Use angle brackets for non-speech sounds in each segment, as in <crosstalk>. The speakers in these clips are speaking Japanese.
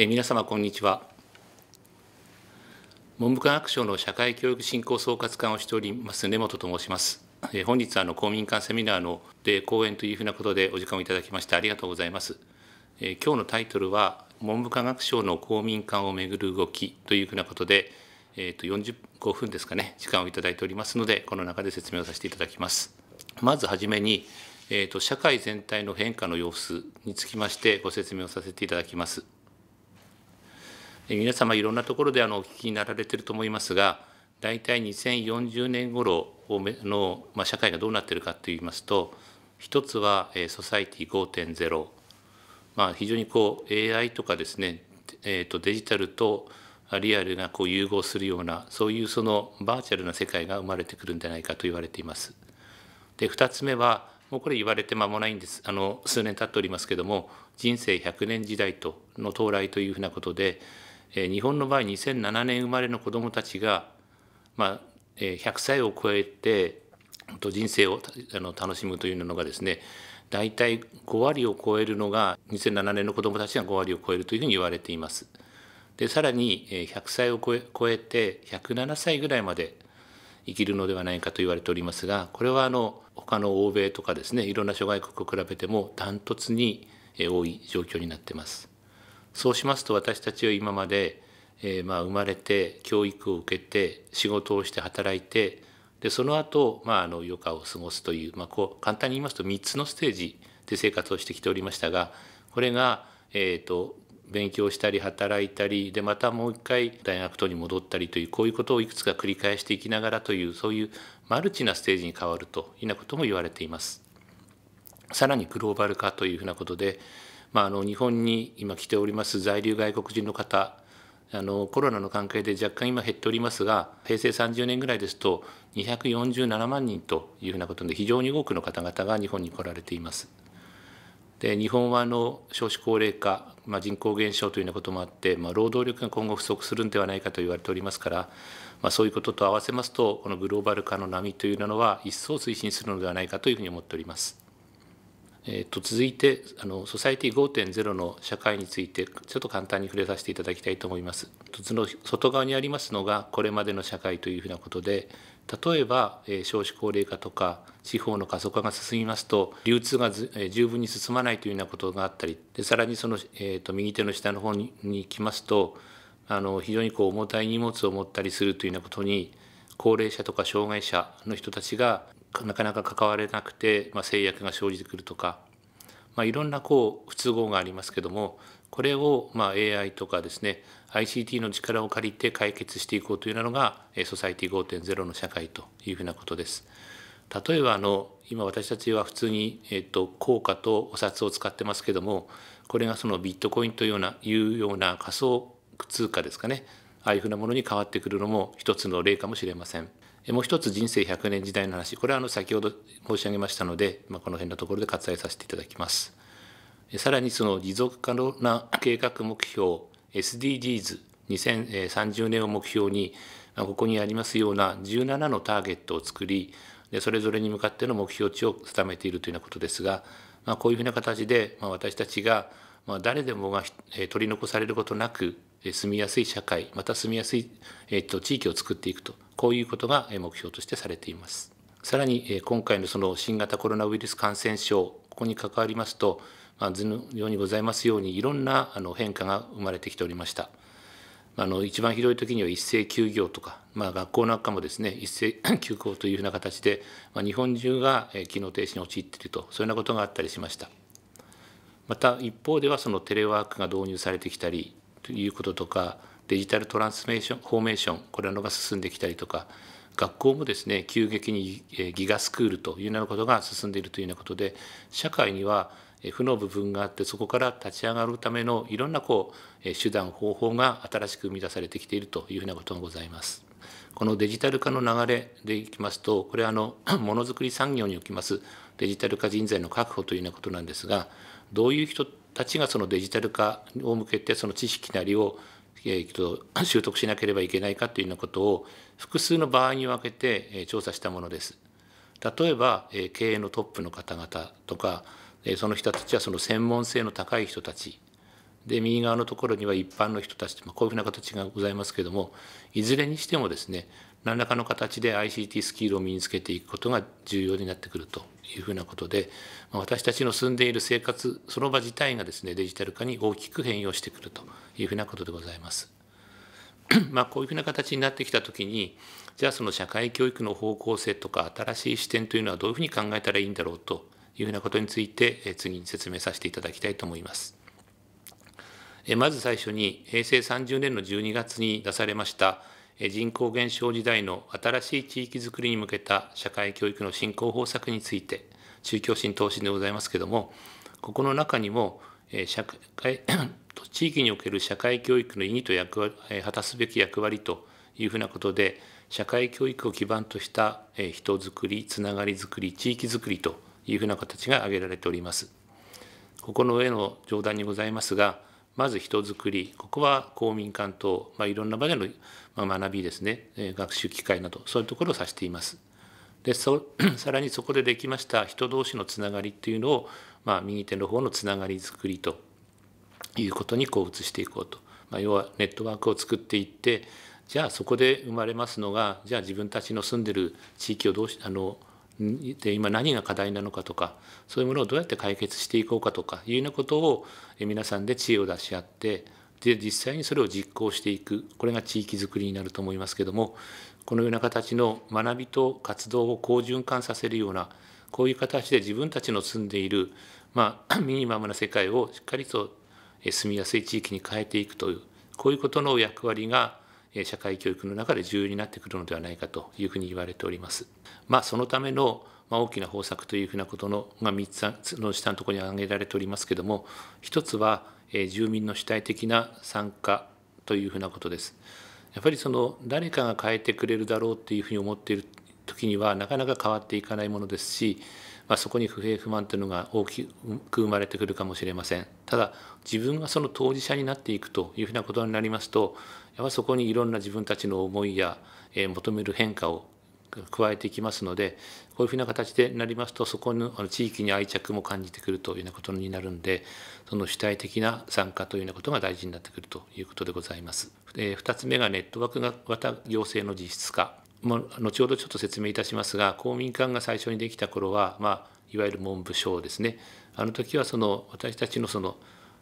え皆様こんにちは文部科学省の社会教育振興総括官をしております根本と申します、え本日あの公民館セミナーので講演というふうなことでお時間をいただきましてありがとうございます、え今日のタイトルは文部科学省の公民館をめぐる動きというふうなことでえー、と45分ですかね時間をいただいておりますのでこの中で説明をさせていただきますまずはじめに、えーと社会全体の変化の様子につきましてご説明をさせていただきます皆様いろんなところであのお聞きになられていると思いますが大体2040年頃の、社会がどうなっているかといいますと一つは、ソサイティ5.0、まあ、非常にこう AI とかですね、えーとデジタルとリアルがこう融合するようなそういうそのバーチャルな世界が生まれてくるんじゃないかと言われています。で2つ目はもうこれ言われて間もないんですあの数年経っておりますけども人生100年時代との到来というふうなことで日本の場合2007年生まれの子どもたちが、まあ、100歳を超えて人生をあの楽しむというのがですね大体5割を超えるのが2007年の子どもたちが5割を超えるというふうに言われています。でさらに100歳を超えて107歳ぐらいまで生きるのではないかと言われておりますがこれはあの他の欧米とかですねいろんな諸外国を比べてもダントツに多い状況になってます。そうしますと私たちは今まで、えー、まあ生まれて教育を受けて仕事をして働いてでその後、まあ、あの余暇を過ごすという,、まあ、こう簡単に言いますと3つのステージで生活をしてきておりましたがこれが、えーと、勉強したり働いたりでまたもう一回大学等に戻ったりというこういうことをいくつか繰り返していきながらというそういうマルチなステージに変わるというようなことも言われています。さらにグローバル化というふうなことでまあ、あの日本に今来ております在留外国人の方あのコロナの関係で若干今減っておりますが平成30年ぐらいですと247万人というふうなことで非常に多くの方々が日本に来られています。で日本はあの少子高齢化、まあ、人口減少というようなこともあって、まあ、労働力が今後不足するんではないかと言われておりますから、まあ、そういうことと合わせますとこのグローバル化の波というのは一層推進するのではないかというふうに思っております。えー、と続いてあのソサイティ5.0の社会についてちょっと簡単に触れさせていただきたいと思います。その外側にありますのがこれまでの社会というふうなことで例えば、えー、少子高齢化とか地方の過疎化が進みますと流通が、えー、十分に進まないというようなことがあったりでさらにその、えーと、と右手の下の方にに行きますとあの非常にこう重たい荷物を持ったりするというようなことに高齢者とか障害者の人たちがなかなか関われなくて、まあ、制約が生じてくるとか、まあ、いろんなこう不都合がありますけどもこれをまあ AI とかですね ICT の力を借りて解決していこうというのがソサイティ5.0の社会というふうなことです。例えばあの今私たちは普通に、えっと、硬貨とお札を使ってますけどもこれがそのビットコインというようないうような仮想通貨ですかねああいうふうなものに変わってくるのも一つの例かもしれません。もう一つ人生100年時代の話これはあの先ほど申し上げましたので、まあ、この辺のところで割愛させていただきます。さらにその持続可能な計画目標 SDGs2030 年を目標にここにありますような17のターゲットを作りでそれぞれに向かっての目標値を定めているというようなことですが、まあ、こういうふうな形で、まあ、私たちが、まあ、誰でもが取り残されることなく住みやすい社会また住みやすい、えと地域を作っていくとこういうことが目標としてされていますさらに今回のその新型コロナウイルス感染症ここに関わりますと、まあ、図のようにございますようにいろんなあの変化が生まれてきておりましたあの一番ひどい時には一斉休業とか、まあ、学校なんかもですね一斉 <coughs> 休校というふうな形で、まあ、日本中が機能停止に陥っているとそういうようなことがあったりしましたまた一方ではそのテレワークが導入されてきたりということとかデジタルトランスメーションフォーメーションこれらのが進んできたりとか学校もですね急激にギガスクールというようなことが進んでいるというようなことで社会には負の部分があってそこから立ち上がるためのいろんなこう手段方法が新しく生み出されてきているというようなことがございます。このデジタル化の流れでいきますとこれはあの <clears throat> ものづくり産業におきますデジタル化人材の確保というようなことなんですがどういう人たちがそのデジタル化を向けてその知識なりを、えー、と <laughs> 習得しなければいけないかというようなことを複数の場合に分けて、え調査したものです。例えば、え経営のトップの方々とか、えその人たちはその専門性の高い人たちで右側のところには一般の人たち、まあ、こういうふうな形がございますけれどもいずれにしてもですね何らかの形で ICT スキルを身につけていくことが重要になってくるというふうなことで、まあ、私たちの住んでいる生活その場自体がですねデジタル化に大きく変容してくるというふうなことでございます。<clears throat> まあこういうふうな形になってきたときにじゃあその社会教育の方向性とか新しい視点というのはどういうふうに考えたらいいんだろうというふうなことについて次に説明させていただきたいと思います。まず最初に平成30年の12月に出されました人口減少時代の新しい地域づくりに向けた社会教育の振興方策について、宗教新答申でございますけれども、ここの中にも、社会 <clears throat> 地域における社会教育の意義と役割果たすべき役割というふうなことで、社会教育を基盤とした人づくり、つながりづくり、地域づくりというふうな形が挙げられております。ここの上の上段にございますが、まず人づくり、ここは公民館等、まあ、いろんな場での学びですね、学習機会など、そういうところを指しています。でそ <clears throat> さらにそこでできました人同士のつながりっていうのを、まあ、右手の方のつながりづくりということにこう移していこうと、まあ、要はネットワークを作っていってじゃあそこで生まれますのがじゃあ自分たちの住んでる地域をどうしあので今何が課題なのかとかそういうものをどうやって解決していこうかとかいうようなことを皆さんで知恵を出し合ってで実際にそれを実行していくこれが地域づくりになると思いますけどもこのような形の学びと活動を好循環させるようなこういう形で自分たちの住んでいる、まあ、<coughs> ミニマムな世界をしっかりと住みやすい地域に変えていくというこういうことの役割が社会教育の中で重要になってくるのではないかというふうに言われております。まあ、そのための大きな方策というふうなことのが3つの下のところに挙げられておりますけども1つは住民の主体的な参加というふうなことです。やっぱりその誰かが変えてくれるだろうっていうふうに思っている時にはなかなか変わっていかないものですしまあ、そこに不平不満というのが大きく生まれてくるかもしれませんただ自分がその当事者になっていくというふうなことになりますとやっぱそこにいろんな自分たちの思いや、えー、求める変化を加えていきますのでこういうふうな形でなりますとそこの地域に愛着も感じてくるというようなことになるんでその主体的な参加というようなことが大事になってくるということでございます。えー、2つ目がネットワーク型行政の実質化後ほどちょっと説明いたしますが公民館が最初にできた頃は、まあ、いわゆる文部省ですねあの時はその私たちのその、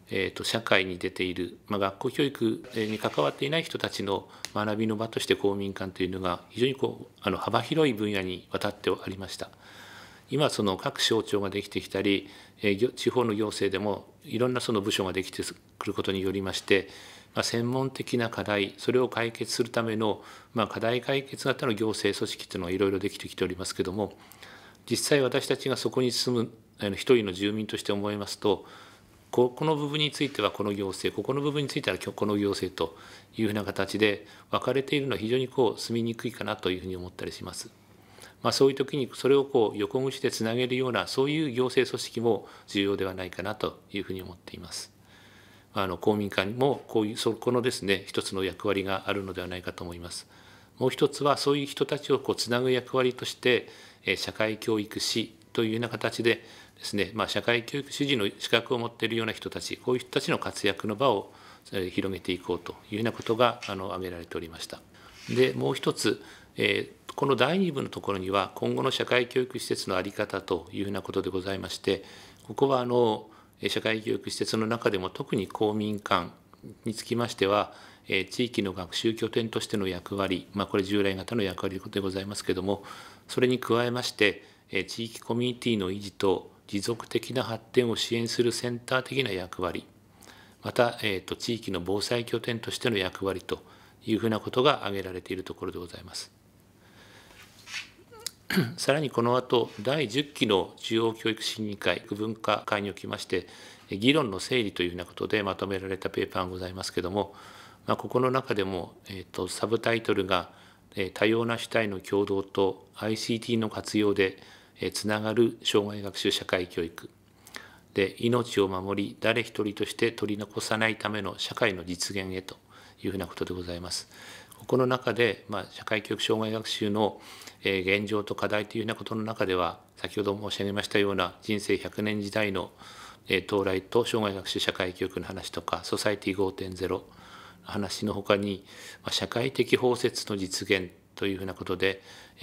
えーと、社会に出ている、まあ、学校教育に関わっていない人たちの学びの場として公民館というのが非常にこうあの幅広い分野にわたってありました。今その各省庁ができてきたり地方の行政でもいろんなその部署ができてくることによりましてまあ、専門的な課題それを解決するための、まあ、課題解決型の行政組織というのがいろいろできてきておりますけども実際私たちがそこに住むあの一人の住民として思いますとここの部分についてはこの行政ここの部分についてはこの行政というふうな形で分かれているのは非常にこう住みにくいかなというふうに思ったりします。まあ、そういう時にそれをこう横串でつなげるようなそういう行政組織も重要ではないかなというふうに思っています。あの公民館にもこういうそこのですね一つの役割があるのではないかと思います。もう一つはそういう人たちをこうつなぐ役割として社会教育士というような形でですね、まあ、社会教育主事の資格を持っているような人たちこういう人たちの活躍の場を広げていこうというようなことがあの挙げられておりました。でもう一つ、えー、この第2部のところには今後の社会教育施設の在り方というようなことでございましてここはあの社会教育施設の中でも特に公民館につきましては、地域の学習拠点としての役割、まあ、これ従来型の役割でございますけども、それに加えまして、地域コミュニティの維持と持続的な発展を支援するセンター的な役割、また、えーと地域の防災拠点としての役割というふうなことが挙げられているところでございます。さらにこの後第10期の中央教育審議会区分化会におきまして議論の整理というようなことでまとめられたペーパーがございますけれども、まあ、ここの中でも、えーと、サブタイトルが「多様な主体の共同と ICT の活用でつながる障害学習社会教育」で「命を守り誰一人として取り残さないための社会の実現へ」というふうなことでございます。ここの中で、まあ、社会教育障害学習の現状と課題というようなことの中では先ほど申し上げましたような人生100年時代の到来と生涯学習社会教育の話とかソサイティ5.0の話のほかに社会的包摂の実現というふうなことで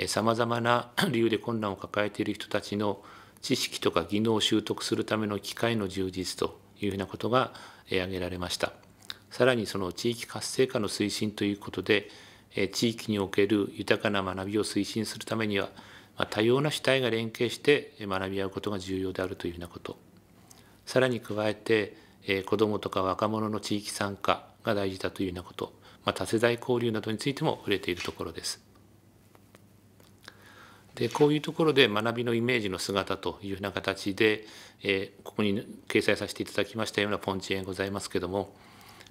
さまざまな <clears throat> 理由で困難を抱えている人たちの知識とか技能を習得するための機会の充実というふうなことが挙げられました。さらにその地域活性化の推進ということで地域における豊かな学びを推進するためには、多様な主体が連携して学び合うことが重要であるというようなこと。さらに加えて、子どもとか若者の地域参加が大事だというようなこと、ま多世代交流などについても触れているところです。でこういうところで学びのイメージの姿というような形で、えー、ここに掲載させていただきましたようなポンチ園ございますけども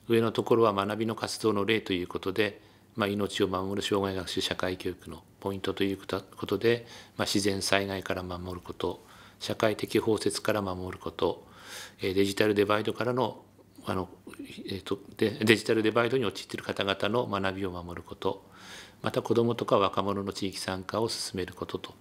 上のところは学びの活動の例ということでまあ、命を守る障害学習社会教育のポイントということで、まあ、自然災害から守ること社会的包摂から守ることデジタルデバイドからのあの、えーと、デジタルデバイドに陥っている方々の学びを守ることまた子どもとか若者の地域参加を進めることと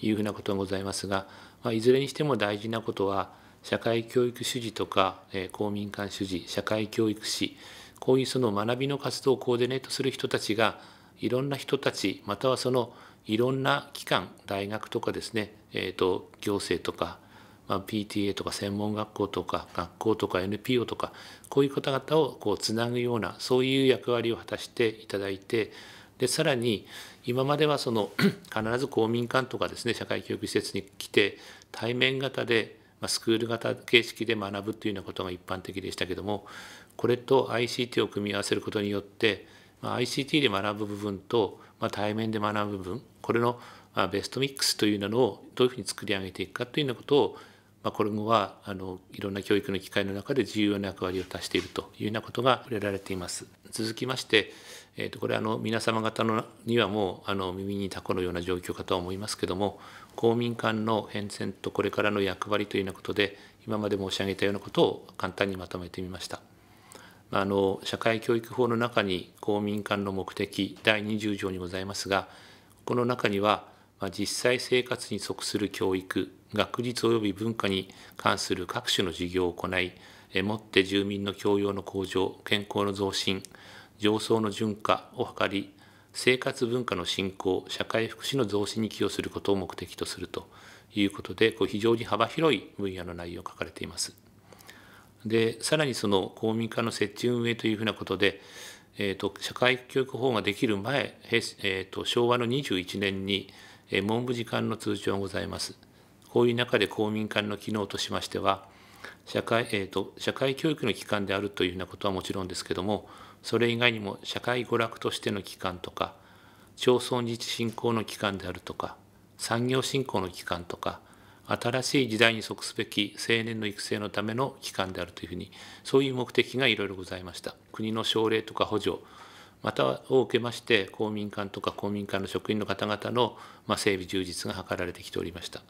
いうふうなことがございますが、まあ、いずれにしても大事なことは社会教育主事とか、えー、公民館主事社会教育士こういうその学びの活動をコーディネートする人たちがいろんな人たちまたはそのいろんな機関大学とかですね、えーと、行政とか、まあ、PTA とか専門学校とか学校とか NPO とかこういう方々をこうつなぐようなそういう役割を果たしていただいてでさらに今まではその <clears throat> 必ず公民館とかですね社会教育施設に来て対面型で、まスクール型形式で学ぶというようなことが一般的でしたけどもこれと ICT を組み合わせることによって、まあ、ICT で学ぶ部分と、まあ、対面で学ぶ部分これの、まあ、ベストミックスというのをどういうふうに作り上げていくかというようなことを、まあ、今後はあのいろんな教育の機会の中で重要な役割を達しているというようなことが触れられています。続きまして、えー、とこれあの皆様方のにはもうあの耳にタコのような状況かとは思いますけども公民館の変遷とこれからの役割というようなことで今まで申し上げたようなことを簡単にまとめてみました。あの社会教育法の中に公民館の目的第20条にございますがこの中には実際生活に即する教育学術及び文化に関する各種の事業を行いもって住民の教養の向上健康の増進上層の順化を図り生活文化の振興社会福祉の増進に寄与することを目的とするということでこう非常に幅広い分野の内容が書かれています。でさらにその公民館の設置運営というふうなことで、えーと、社会教育法ができる前、えーと、昭和の21年に、えー、文部次官の通知がございます。こういう中で公民館の機能としましては社会,、えーと社会教育の機関であるというふうなことはもちろんですけどもそれ以外にも社会娯楽としての機関とか町村自治振興の機関であるとか産業振興の機関とか新しい時代に即すべき青年の育成のための機関であるというふうにそういう目的がいろいろございました国の奨励とか補助またを受けまして公民館とか公民館の職員の方々の整備充実が図られてきておりました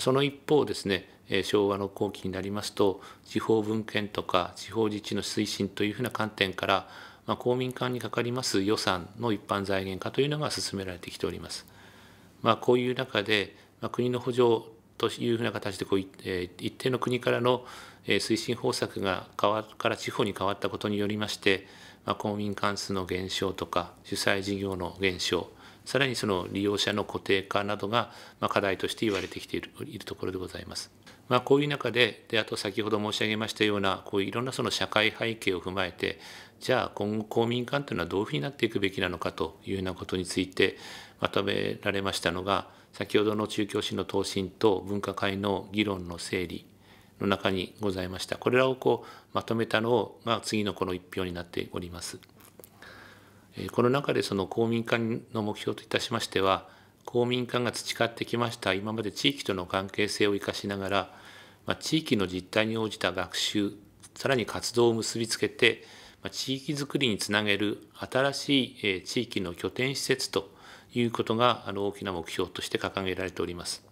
その一方ですね昭和の後期になりますと地方分権とか地方自治の推進というふうな観点から公民館にかかります予算の一般財源化というのが進められてきております、まあ、こういう中で国の補助というふうな形でこう、え一定の国からの推進方策が変わから地方に変わったことによりまして、まあ、公民館数の減少とか主催事業の減少さらにその利用者の固定化などが、ま課題として言われてきているいるところでございます。まあ、こういう中でであと先ほど申し上げましたようなこういういろんなその社会背景を踏まえてじゃあ今後公民館というのはどういうふうになっていくべきなのかというようなことについてまとめられましたのが先ほどの中教審の答申と分科会の議論の整理の中にございましたこれらをこうまとめたのが次のこの1票になっております。この中でその公民館の目標といたしましては公民館が培ってきました今まで地域との関係性を生かしながら、ま地域の実態に応じた学習さらに活動を結びつけて地域づくりにつなげる新しい地域の拠点施設ということが大きな目標として掲げられております。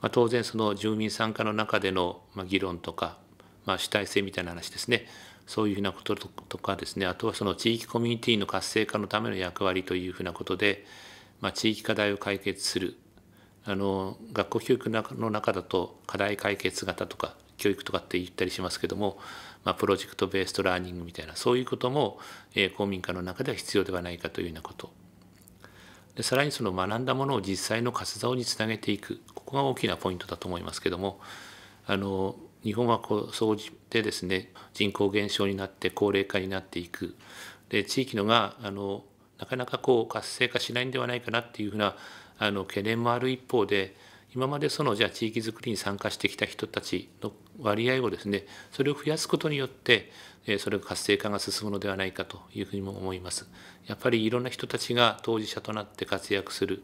ま当然その住民参加の中での議論とか、まあ、主体性みたいな話ですねそういうふうなこととかですねあとはその地域コミュニティの活性化のための役割というふうなことで、まあ、地域課題を解決するあの学校教育の中だと課題解決型とか教育とかって言ったりしますけどもまあ、プロジェクトベーストラーニングみたいなそういうことも、えー、公民館の中では必要ではないかというようなことでさらにその学んだものを実際の活動につなげていくここが大きなポイントだと思いますけどもあの日本はこう総じてですね人口減少になって高齢化になっていくで地域のがあのなかなかこう活性化しないんではないかなっていうふうなあの懸念もある一方で今までそのじゃあ地域づくりに参加してきた人たちの割合をですねそれを増やすことによってそれが活性化が進むのではないかというふうにも思いますやっぱりいろんな人たちが当事者となって活躍する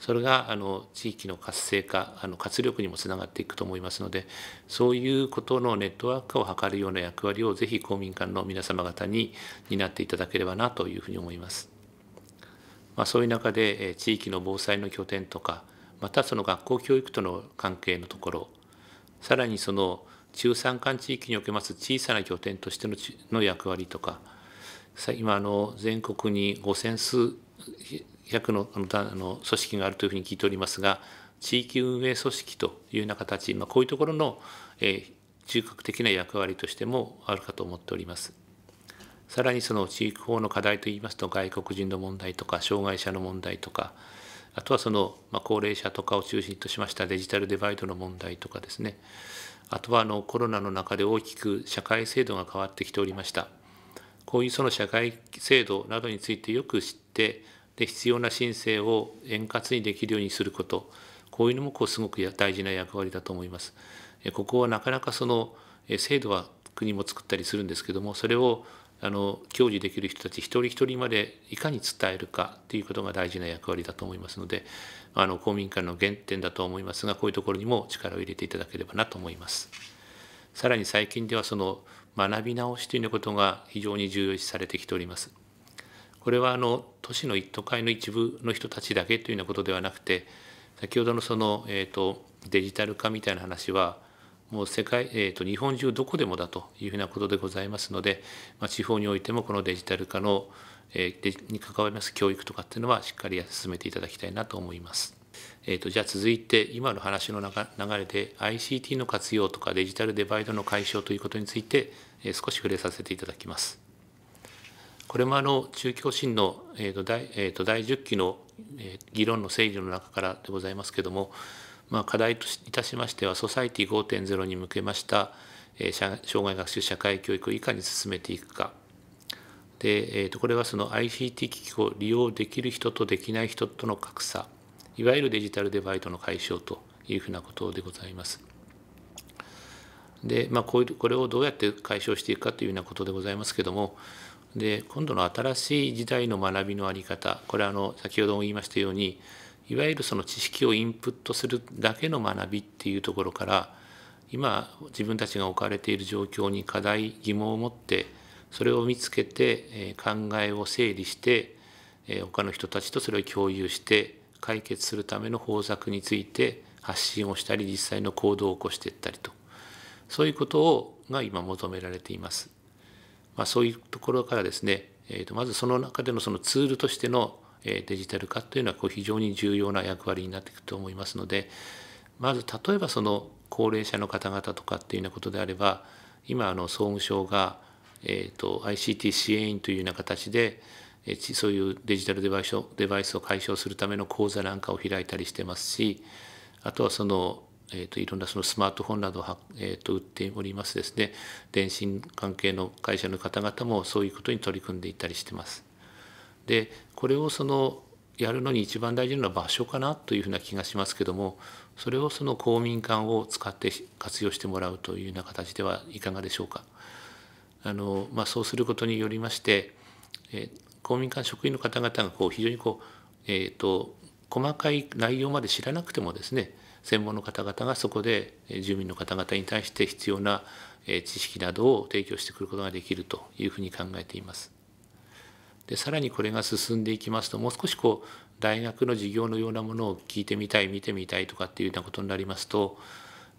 それがあの地域の活性化あの活力にもつながっていくと思いますのでそういうことのネットワーク化を図るような役割をぜひ公民館の皆様方に担っていただければなというふうに思います。まあ、そういう中で地域の防災の拠点とかまたその学校教育との関係のところさらにその中山間地域におけます小さな拠点としてのの役割とか今あの全国に5,000数100のあの組織があるというふうに聞いておりますが地域運営組織というような形、まあ、こういうところの、えー、中核的な役割としてもあるかと思っております。さらにその地域法の課題といいますと外国人の問題とか障害者の問題とかあとはその、まあ、高齢者とかを中心としましたデジタルデバイドの問題とかですねあとはあのコロナの中で大きく社会制度が変わってきておりましたこういうその社会制度などについてよく知ってで必要な申請を円滑にできるようにすることこういうのもこうすごく大事な役割だと思いますここはなかなかその制度は国も作ったりするんですけどもそれをあの享受できる人たち一人一人までいかに伝えるかということが大事な役割だと思いますのであの公民館の原点だと思いますがこういうところにも力を入れていただければなと思います。さらに最近ではその学び直しということが非常に重要視されてきております。これはあの都市の一都会の一部の人たちだけというようなことではなくて先ほどのその、えーと、とデジタル化みたいな話はもう世界、えーと、日本中どこでもだというふうなことでございますので、まあ、地方においてもこのデジタル化の、えー、に関わります教育とかっていうのはしっかり進めていただきたいなと思います。えーと、じゃあ続いて今の話の流れで ICT の活用とかデジタルデバイドの解消ということについて、えー、少し触れさせていただきます。これもあの中教審の、えーと第えーと、第10期の、えー、議論の整理の中からでございますけどもまあ、課題といたしましてはソサイティ5.0に向けました、え障害学習社会教育をいかに進めていくかで、えー、とこれはその ICT 機器を利用できる人とできない人との格差いわゆるデジタルデバイドの解消というふうなことでございます。で、まあ、こういうこれをどうやって解消していくかというようなことでございますけどもで今度の新しい時代の学びの在り方これはあの先ほども言いましたようにいわゆるその知識をインプットするだけの学びっていうところから今自分たちが置かれている状況に課題疑問を持ってそれを見つけて考えを整理して他の人たちとそれを共有して解決するための方策について発信をしたり実際の行動を起こしていったりとそういうことをが今求められています。まあ、そういうところからですね、えー、とまずその中でのそのツールとしてのデジタル化というのはこう非常に重要な役割になっていくと思いますのでまず例えばその高齢者の方々とかっていうようなことであれば今あの総務省が、えーと、ICT 支援員というような形でそういうデジタルデバイスをデバイスを解消するための講座なんかを開いたりしてますしあとはそのえーと、いろんなそのスマートフォンなどを、えーと、売っておりますですね電信関係の会社の方々もそういうことに取り組んでいったりしてます。でこれをそのやるのに一番大事なのは場所かなというふうな気がしますけどもそれをその公民館を使って活用してもらうというような形ではいかがでしょうか。あのまあ、そうすることによりまして、え公民館職員の方々がこう非常にこう、えーと、細かい内容まで知らなくてもですね専門の方々がそこで住民の方々に対して必要な知識などを提供してくることができるというふうに考えています。でさらにこれが進んでいきますともう少しこう大学の授業のようなものを聞いてみたい見てみたいとかっていうようなことになりますと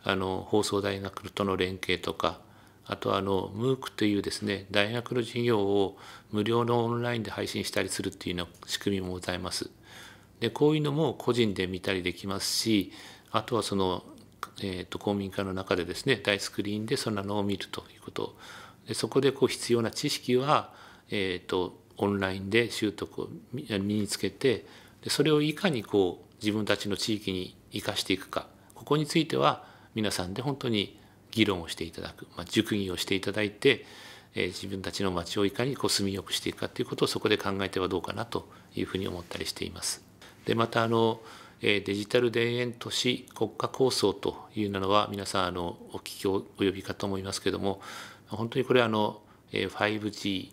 あの放送大学との連携とかあとはあの MOOC というですね大学の授業を無料のオンラインで配信したりするっていうような仕組みもございます。でこういうのも個人で見たりできますしあとはその、えーと、公民館の中でですね大スクリーンでそんなのを見るということでそこでこう必要な知識は、えーとオンラインで習得を身につけてでそれをいかにこう自分たちの地域に生かしていくかここについては皆さんで本当に議論をしていただく、まあ、熟議をしていただいて、えー、自分たちの町をいかにこう住みよくしていくかということをそこで考えてはどうかなというふうに思ったりしています。でまたあのえデジタル田園都市国家構想というのは皆さんあのお聞き及びかと思いますけども本当にこれあの 5G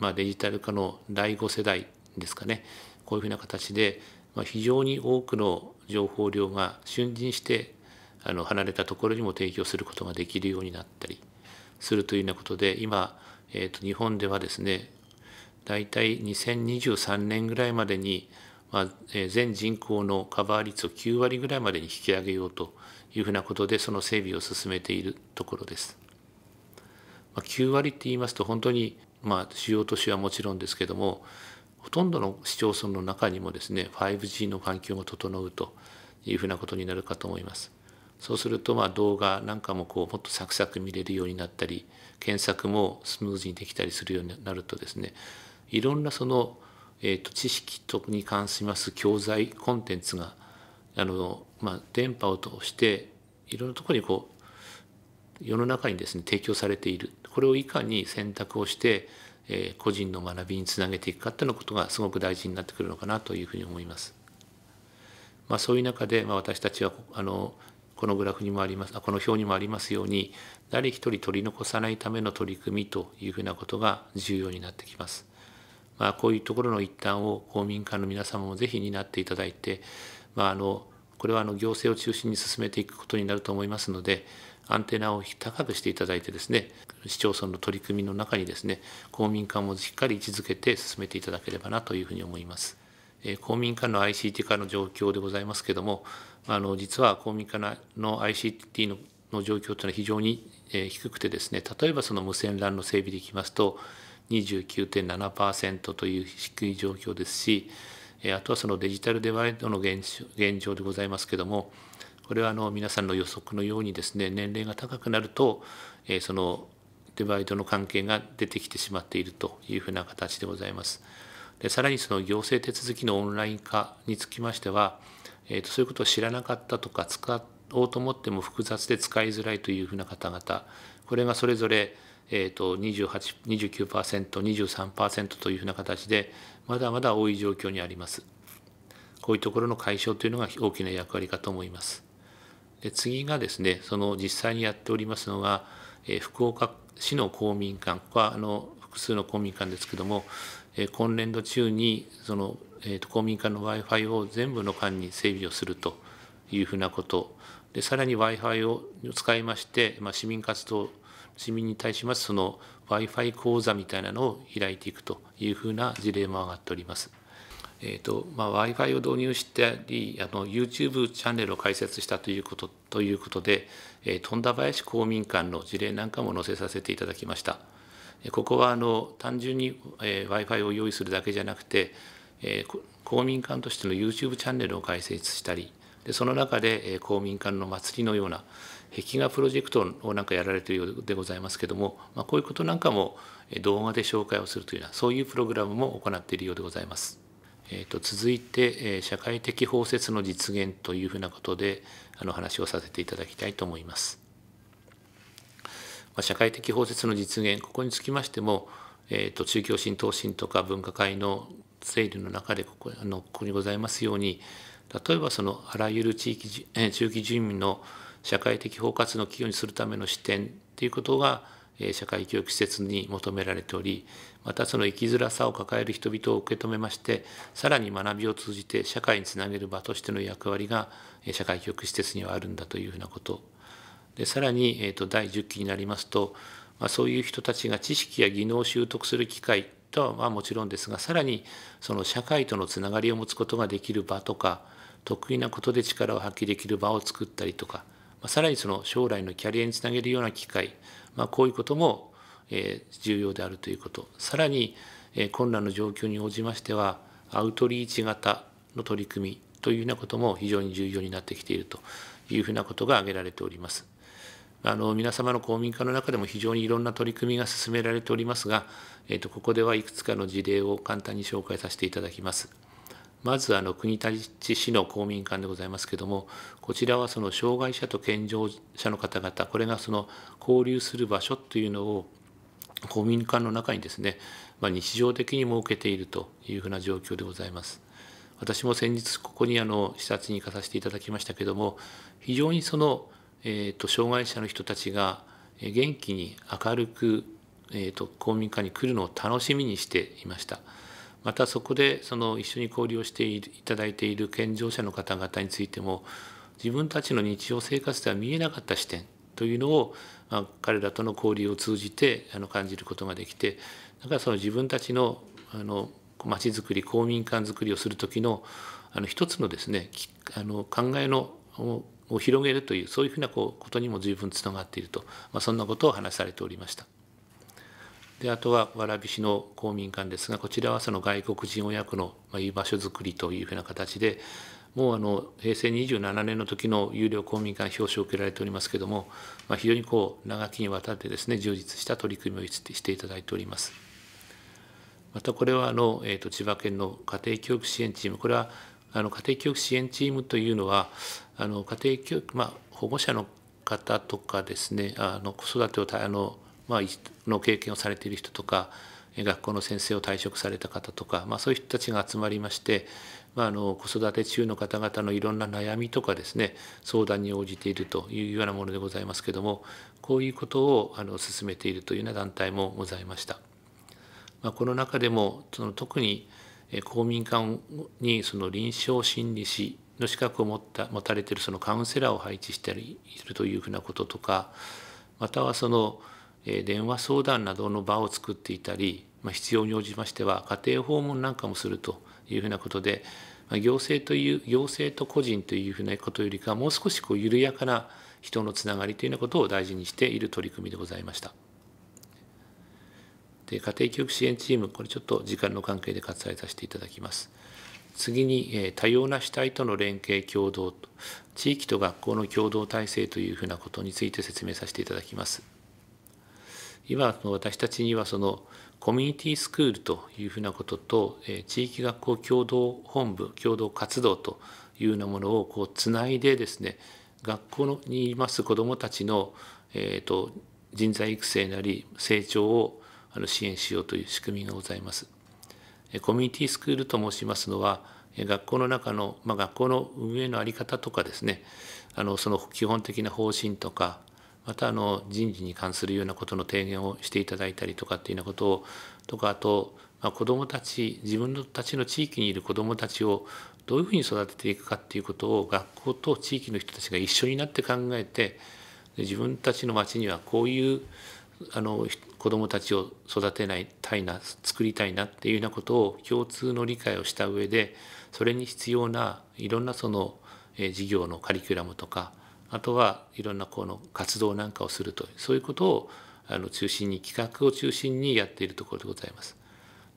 まあ、デジタル化の第5世代ですかねこういうふうな形で、まあ、非常に多くの情報量が瞬時にしてあの離れたところにも提供することができるようになったりするというようなことで今、えーと、日本ではですね大体2023年ぐらいまでに、まあ、え全人口のカバー率を9割ぐらいまでに引き上げようというふうなことでその整備を進めているところです。まあ、9割って言いますと本当にまあ、主要都市はもちろんですけどもほとんどの市町村の中にもですね 5G の環境が整うというふうなことになるかと思います。そうするとまあ動画なんかもこうもっとサクサク見れるようになったり検索もスムーズにできたりするようになるとですねいろんなその、えーと、と知識とに関します教材コンテンツがあの、まあ、電波を通していろんなところにこう世の中にですね提供されているこれをいかに選択をして、え個人の学びにつなげていくかっていうことがすごく大事になってくるのかなというふうに思います。まあ、そういう中で、まあ、私たちはあのこのグラフにもありますこの表にもありますように誰一人取り残さないための取り組みというふうなことが重要になってきます。まあ、こういうところの一端を公民館の皆様もぜひ担っていただいて、まあ、あのこれはあの行政を中心に進めていくことになると思いますので、アンテナを高くしていただいてですね市町村の取り組みの中にですね公民館もしっかり位置づけて進めていただければなというふうに思います。公民館の ICT 化の状況でございますけれどもあの実は公民館の ICT のの状況というのは非常に低くてですね例えばその無線 LAN の整備でいきますと29.7%という低い状況ですしあとはそのデジタルデバイドの現状でございますけどもこれはあの皆さんの予測のようにですね年齢が高くなると、えー、そのデバイドの関係が出てきてしまっているというふうな形でございます。でさらにその行政手続きのオンライン化につきましては、えーと、そういうことを知らなかったとか使おうと思っても複雑で使いづらいというふうな方々これがそれぞれ、えーと、と 29%23% というふうな形でまだまだ多い状況にあります。こういうところの解消というのが大きな役割かと思います。で次がですねその実際にやっておりますのが、え福岡市の公民館ここはあの複数の公民館ですけども、え今年度中にその、えー、と公民館の w i f i を全部の館に整備をするというふうなことでさらに w i f i を使いまして、まあ、市民活動市民に対しますその w i f i 講座みたいなのを開いていくというふうな事例も上がっております。えーとまあ、Wi-Fi を導入したりあの YouTube チャンネルを開設したということということで、えー、富田林公民館の事例なんかも載せさせていただきました。ここはあの単純に、えー、Wi-Fi を用意するだけじゃなくて、えー、公民館としての YouTube チャンネルを開設したりでその中で、えー、公民館の祭りのような壁画プロジェクトをなんかやられているようでございますけれども、まあ、こういうことなんかも動画で紹介をするというようなそういうプログラムも行っているようでございます。えー、と続いて、え社会的包摂の実現というふうなことであの話をさせていただきたいと思います。ま社会的包摂の実現ここにつきましても、えー、と中教神東神とか分科会の整理の中でここあのここにございますように例えばそのあらゆる地域、えー、中期住民の社会的包括の企業にするための視点ということが社会教育施設に求められており、またその生きづらさを抱える人々を受け止めまして、さらに学びを通じて社会につなげる場としての役割が社会教育施設にはあるんだというふうなこと。でさらに、えと、第10期になりますと、まそういう人たちが知識や技能を習得する機会とはもちろんですが、さらにその社会とのつながりを持つことができる場とか、得意なことで力を発揮できる場を作ったりとか、まさらにその将来のキャリアにつなげるような機会、まあ、こういうことも重要であるということさらに困難の状況に応じましてはアウトリーチ型の取り組みというようなことも非常に重要になってきているというふうなことが挙げられております。あの皆様の公民館の中でも非常にいろんな取り組みが進められておりますが、えー、とここではいくつかの事例を簡単に紹介させていただきます。まずあの国立市の公民館でございますけれどもこちらはその障害者と健常者の方々これがその交流する場所というのを公民館の中にですね、まあ、日常的に設けているというふうな状況でございます。私も先日ここにあの視察に行かさせていただきましたけれども非常にその、えーと、障害者の人たちが元気に明るく、えーと公民館に来るのを楽しみにしていました。またそこでその一緒に交流をしていただいている健常者の方々についても自分たちの日常生活では見えなかった視点というのを、まあ、彼らとの交流を通じてあの感じることができてだからその自分たちのあの町づくり公民館づくりをする時のあの一つのですねあの考えのを広げるというそういうふうなこうことにも十分つながっていると、まあ、そんなことを話されておりました。であとは蕨市の公民館ですがこちらはその外国人親子の居場所づくりというふうな形でもうあの平成27年の時の有料公民館表彰を受けられておりますけれども、まあ、非常にこう長きにわたってですね充実した取り組みをしていただいております。またこれはあの、えー、と千葉県の家庭教育支援チームこれはあの家庭教育支援チームというのはあの家庭教育、まあ、保護者の方とかですねあの子育てをあのまあ、の経験をされている人とか学校の先生を退職された方とか、まあ、そういう人たちが集まりまして、まあ、あの子育て中の方々のいろんな悩みとかですね相談に応じているというようなものでございますけどもこういうことをあの進めているというような団体もございました。まあ、この中でもその特に公民館にその臨床心理士の資格を持った持たれているそのカウンセラーを配置したりするというふうなこととかまたはその電話相談などの場を作っていたり、まあ、必要に応じましては家庭訪問なんかもするというふうなことで、まあ、行政という行政と個人というふうなことよりかもう少しこう緩やかな人のつながりというようなことを大事にしている取り組みでございました。で家庭教育支援チームこれちょっと時間の関係で割愛させていただきます。次に、え多様な主体との連携協働地域と学校の共同体制というふうなことについて説明させていただきます。今私たちにはそのコミュニティスクールというふうなことと、え地域学校共同本部共同活動というようなものをこうつないでですね学校にいます子どもたちの、えーと、人材育成なり成長をあの支援しようという仕組みがございます。コミュニティスクールと申しますのは学校の中の、まあ、学校の運営の在り方とかですねあのその基本的な方針とかまたあの人事に関するようなことの提言をしていただいたりとかっていうようなことをとかあと、まあ、子どもたち自分たちの地域にいる子どもたちをどういうふうに育てていくかっていうことを学校と地域の人たちが一緒になって考えて自分たちの町にはこういうあの子どもたちを育てないたいな作りたいなっていうようなことを共通の理解をした上でそれに必要ないろんなその事業のカリキュラムとかあとはいろんなこの活動なんかをするとそういうことをあの中心に企画を中心にやっているところでございます。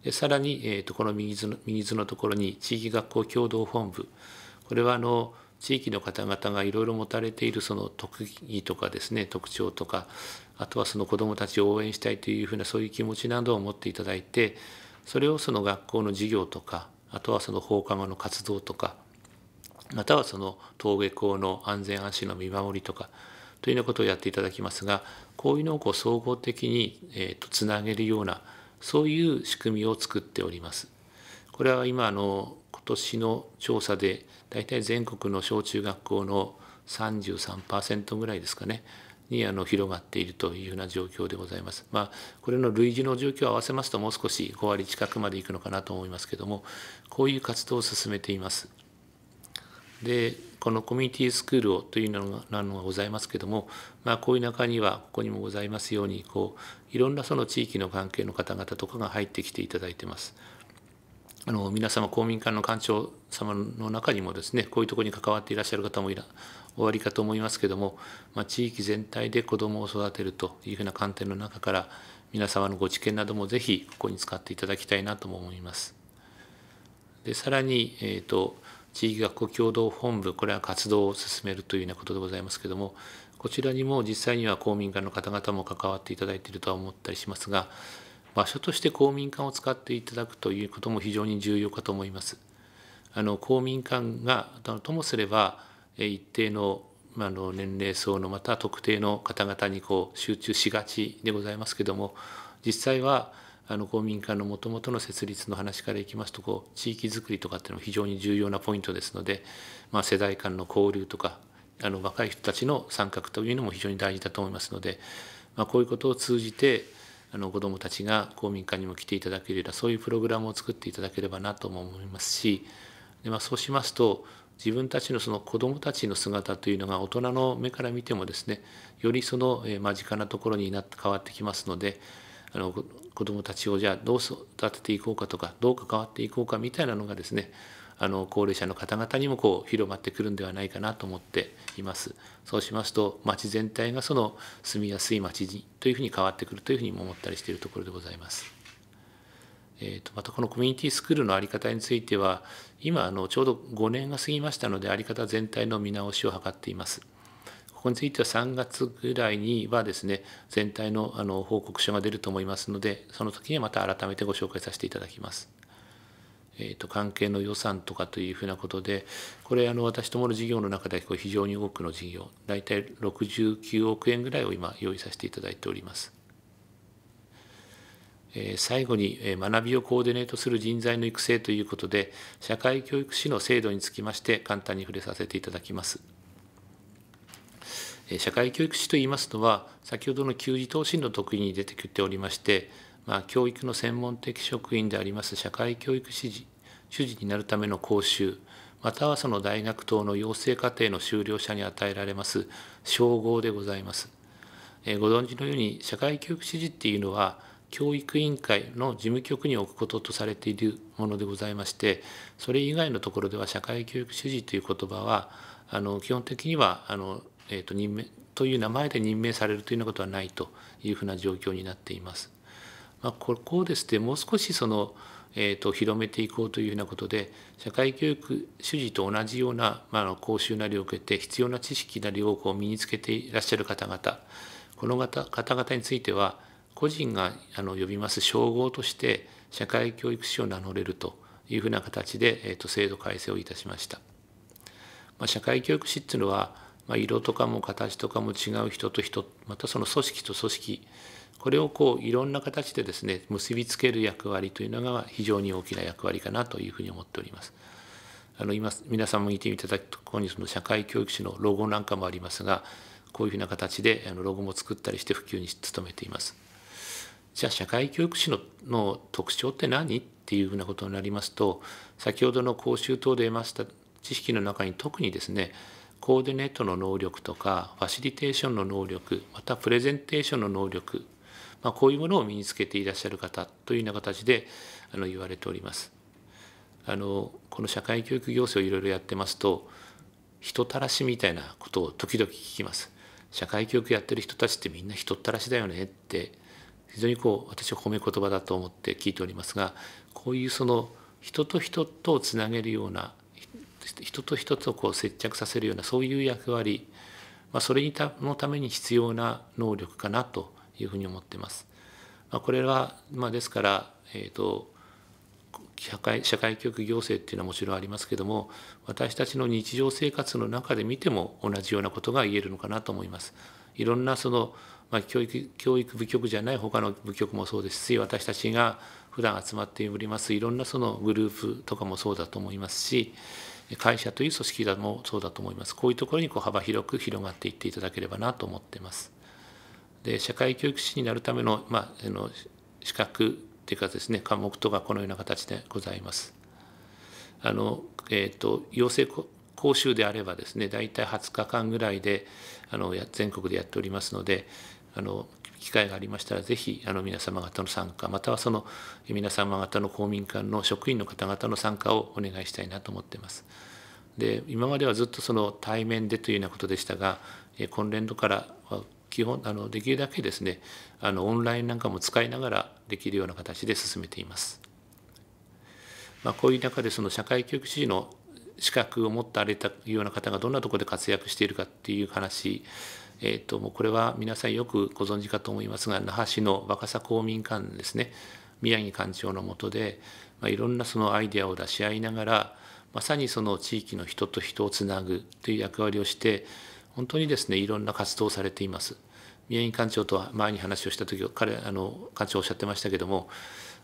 でさらに、えーと、この右図の右図のところに地域学校共同本部これはあの地域の方々がいろいろ持たれているその特技とかですね特徴とかあとはその子どもたちを応援したいというふうなそういう気持ちなどを持っていただいてそれをその学校の授業とかあとはその放課後の活動とかまたはその登下校の安全安心の見守りとかというようなことをやっていただきますがこういうのをこう総合的に、えーと、つなげるようなそういう仕組みを作っております。これは今の今年の調査で大体全国の小中学校の33%ぐらいですかねにあの広がっているというような状況でございます。まあ、これの類似の状況を合わせますともう少し5割近くまでいくのかなと思いますけどもこういう活動を進めています。でこのコミュニティスクールをというのがのがございますけども、まあ、こういう中にはここにもございますようにこういろんなその地域の関係の方々とかが入ってきていただいてます。あの皆様公民館の館長様の中にもですねこういうとこに関わっていらっしゃる方もいらおありかと思いますけども、まあ、地域全体で子どもを育てるというふうな観点の中から皆様のご知見などもぜひここに使っていただきたいなとも思います。でさらに、えーと地域学校共同本部これは活動を進めるというようなことでございますけどもこちらにも実際には公民館の方々も関わっていただいているとは思ったりしますが場所として公民館を使っていただくということも非常に重要かと思います。あの公民館がともすれば一定のあの年齢層のまた特定の方々にこう集中しがちでございますけども実際はあの公民館のもともとの設立の話からいきますとこう地域づくりとかっていうのも非常に重要なポイントですので、まあ、世代間の交流とかあの若い人たちの参画というのも非常に大事だと思いますので、まあ、こういうことを通じてあの子どもたちが公民館にも来ていただけるようなそういうプログラムを作っていただければなとも思いますしで、まあ、そうしますと自分たちのその子どもたちの姿というのが大人の目から見てもですねよりその間近なところになって変わってきますのであの子どもたちをじゃあどう育てていこうかとかどう関わっていこうかみたいなのがですねあの高齢者の方々にもこう広まってくるんではないかなと思っています。そうしますと町全体がその住みやすい町にというふうに変わってくるというふうにも思ったりしているところでございます。えー、とまたこのコミュニティスクールの在り方については今あのちょうど5年が過ぎましたので在り方全体の見直しを図っています。ここについては3月ぐらいにはですね、全体のあの報告書が出ると思いますので、その時にはまた改めてご紹介させていただきます。えー、と関係の予算とかというふうなことで、これ、あの私どもの事業の中でこ非常に多くの事業、大体69億円ぐらいを今、用意させていただいております。最後に、学びをコーディネートする人材の育成ということで、社会教育士の制度につきまして、簡単に触れさせていただきます。社会教育士といいますのは先ほどの給児等身の特意に出てきておりまして、まあ、教育の専門的職員であります社会教育士示、主事になるための講習またはその大学等の養成課程の修了者に与えられます称号でございます。えご存知のように社会教育指示っていうのは教育委員会の事務局に置くこととされているものでございましてそれ以外のところでは社会教育指示という言葉はあの基本的にはあのえー、と任命という名前で任命されるというようなことはないというふうな状況になっています。まあ、ここをですねもう少しその、えー、と広めていこうというようなことで社会教育主事と同じような、まあ、講習なりを受けて必要な知識なりをこう身につけていらっしゃる方々この方方々については個人があの呼びます称号として社会教育士を名乗れるというふうな形で、えー、と制度改正をいたしました。まあ、社会教育士っていうのはまあ、色とかも形とかも違う人と人またその組織と組織これをこういろんな形でですね結びつける役割というのが非常に大きな役割かなというふうに思っております。あの今皆さんも見ていただくとここにその社会教育士のロゴなんかもありますがこういうふうな形であのロゴも作ったりして普及に努めています。じゃあ社会教育士のの特徴って何っていうふうなことになりますと先ほどの講習等で得ました知識の中に特にですねコーディネートの能力とかファシリテーションの能力またプレゼンテーションの能力、まあ、こういうものを身につけていらっしゃる方というような形であの言われております。あのこの社会教育行政をいろいろやってますと人たらしみたいなことを時々聞きます。社会教育やってる人たちってみんな人たらしだよねって非常にこう私は褒め言葉だと思って聞いておりますがこういうその人と人とをつなげるような人と人とこう接着させるようなそういう役割、まあ、それにたのために必要な能力かなというふうに思ってます。まあ、これは、まあ、ですから、えーと社会社会教育行政っていうのはもちろんありますけども私たちの日常生活の中で見ても同じようなことが言えるのかなと思います。いろんなその、まあ、教育教育部局じゃない他の部局もそうですし私たちが普段集まっておりますいろんなそのグループとかもそうだと思いますし会社という組織だもそうだと思いますこういうところにこう幅広く広がっていっていただければなと思っていますで社会教育士になるための,、まあ、あの資格というかですね科目とかこのような形でございますあの、えーと、と養成講習であればですね大体20日間ぐらいであの全国でやっておりますのであの機会がありましたらぜひあの皆様方の参加またはその皆様方の公民館の職員の方々の参加をお願いしたいなと思っています。で今まではずっとその対面でというようなことでしたが今年度からは基本あのできるだけですねあのオンラインなんかも使いながらできるような形で進めています。まあ、こういう中でその社会教育士の資格を持ったあれたような方がどんなところで活躍しているかっていう話えーと、もうこれは皆さんよくご存知かと思いますが那覇市の若狭公民館ですね宮城館長の下で、まあ、いろんなそのアイデアを出し合いながらまさにその地域の人と人をつなぐという役割をして本当にですねいろんな活動をされています。宮城館長とは前に話をした時彼あの館長おっしゃってましたけども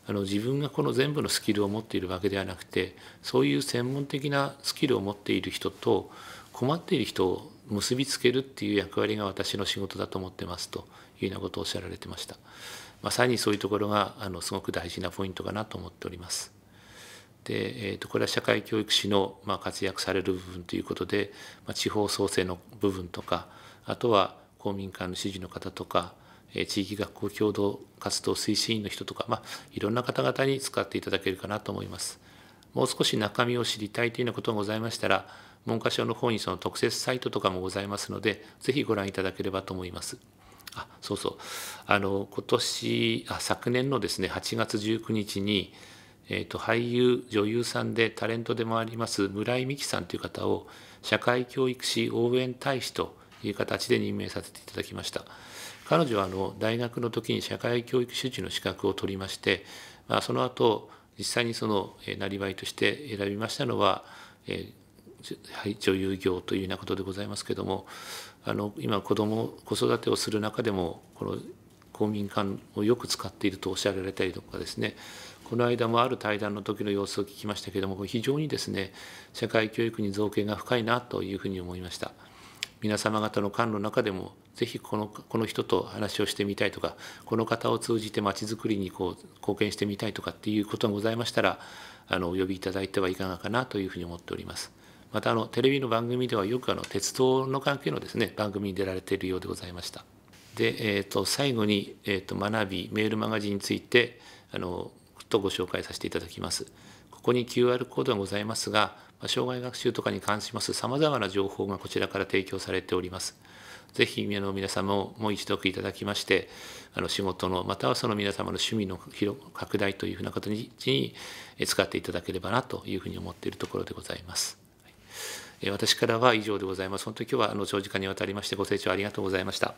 あの自分がこの全部のスキルを持っているわけではなくてそういう専門的なスキルを持っている人と困っている人を結びつけるっていう役割が私の仕事だと思ってますというようなことをおっしゃられてましたまさにそういうところがあのすごく大事なポイントかなと思っておりますで、えー、とこれは社会教育士の、まあ、活躍される部分ということで、まあ、地方創生の部分とかあとは公民館の支持の方とか地域学校共同活動推進員の人とか、まあ、いろんな方々に使っていただけるかなと思います。もう少し中身を知りたいというようなことがございましたら、文科省の方にその特設サイトとかもございますので、ぜひご覧いただければと思います。あそうそう、あの今年あ昨年のですね8月19日に、えーと、俳優、女優さんでタレントでもあります村井美樹さんという方を社会教育士応援大使という形で任命させていただきました。彼女はあの大学の時に社会教育主知の資格を取りまして、まあ、その後実際にそのなりわいとして選びましたのは、えー、はい、女優業というようなことでございますけどもあの今子ども子育てをする中でもこの公民館をよく使っているとおっしゃられたりとかですねこの間もある対談の時の様子を聞きましたけども非常にですね社会教育に造形が深いなというふうに思いました皆様方の間の中でもぜひこのこの人と話をしてみたいとかこの方を通じてまちづくりにこう貢献してみたいとかっていうことがございましたらあのお呼びいただいてはいかがかなというふうに思っておりますまたあのテレビの番組ではよくあの鉄道の関係のですね番組に出られているようでございましたで、えーと、最後に、えーと、学びメールマガジンについてあのとご紹介させていただきますここに QR コードがございますが障害学習とかに関しますさまざまな情報がこちらから提供されておりますぜひの皆様をもう一度いただきましてあの仕事のまたはその皆様の趣味の広拡大というふうな形に使っていただければなというふうに思っているところでございます私からは以上でございます。本当に今日はあの長時間にわたりましてご清聴ありがとうございました。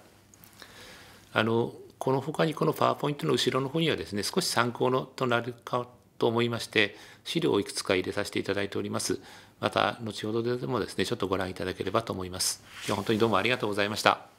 あのこの他にこのパワーポイントの後ろの方にはですね少し参考のとなるかと思いまして資料をいくつか入れさせていただいております。また後ほどでもですねちょっとご覧いただければと思います。今日本当にどうもありがとうございました。